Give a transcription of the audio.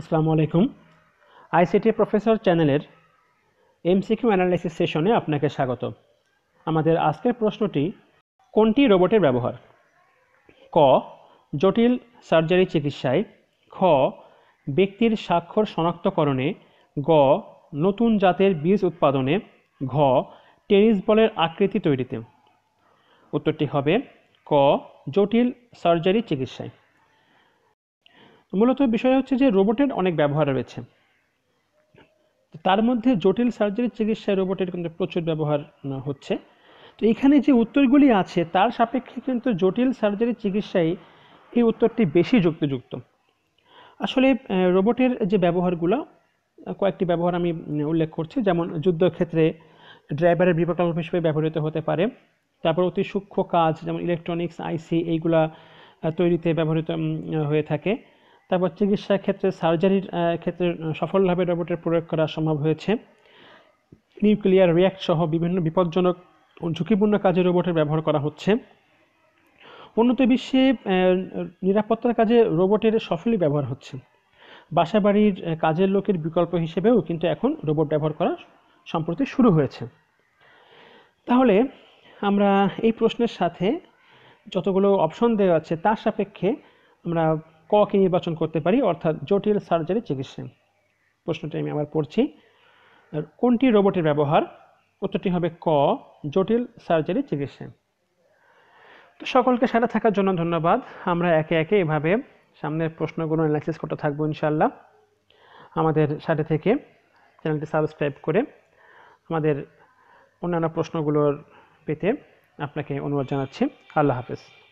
আসসালামু আলাইকুম ICT professor চ্যানেলের এমসিকিউ অ্যানালাইসিস সেশনে আপনাকে স্বাগত আমাদের আজকের প্রশ্নটি কোনটি রোবটের ব্যবহার ক জটিল সার্জারি চিকিৎসায় খ ব্যক্তির স্বাক্ষর শনাক্তকরণে গ নতুন জাতের বীজ উৎপাদনে ঘ টেনিস বলের আকৃতি তৈরিতে উত্তরটি হবে ক জটিল সার্জারি চিকিৎসায় মূলত বিষয় হচ্ছে যে রোবটের অনেক ব্যবহার রয়েছে তার মধ্যে জটিল সার্জারির চিকিৎসায় রোবটের কিন্তু প্রচুর ব্যবহার হচ্ছে তো এখানে যে উত্তরগুলি আছে তার সাপেক্ষে কিন্তু জটিল সার্জারি চিকিৎসায় এই উত্তরটি বেশি যুক্তিযুক্ত আসলে রোবটের যে ব্যবহারগুলো কয়েকটি ব্যবহার আমি উল্লেখ করছি যেমন যুদ্ধক্ষেত্রে ড্রাইভারের বিকল্প হিসেবে ব্যবহৃত হতে পারে তারপর অতি সূক্ষ্ম কাজ যেমন ইলেকট্রনিক্স আইসি এইগুলা তৈরিতে ব্যবহৃত হয়ে থাকে তারপর চিকিৎসা ক্ষেত্রে সার্জারির ক্ষেত্রে সফলভাবে রোবটের প্রয়োগ করা সম্ভব হয়েছে নিউক্লিয়ার রিয়্যাক্ট সহ বিভিন্ন বিপজ্জনক ঝুঁকিপূর্ণ কাজে রোবটের ব্যবহার করা হচ্ছে উন্নত বিশ্বে নিরাপত্তার কাজে রোবটের সফলই ব্যবহার হচ্ছে বাসা বাড়ির কাজের লোকের বিকল্প হিসেবেও কিন্তু এখন রোবট ব্যবহার করা সম্প্রতি শুরু হয়েছে তাহলে আমরা এই প্রশ্নের সাথে যতগুলো অপশন দেওয়া আছে তার সাপেক্ষে আমরা ক কে নির্বাচন করতে পারি অর্থাৎ জটিল সার্জারি চিকিৎসা প্রশ্নটি আমি আবার পড়ছি কোনটি রোবটের ব্যবহার উত্তরটি হবে ক জটিল সার্জারি চিকিৎসা তো সকলকে সাথে থাকার জন্য ধন্যবাদ আমরা একে একে এভাবে সামনের প্রশ্নগুলো অ্যানালাইসিস করতে থাকবো ইনশাল্লাহ আমাদের সাথে থেকে চ্যানেলটি সাবস্ক্রাইব করে আমাদের অন্যান্য প্রশ্নগুলোর পেতে আপনাকে অনুরোধ জানাচ্ছি আল্লাহ হাফেজ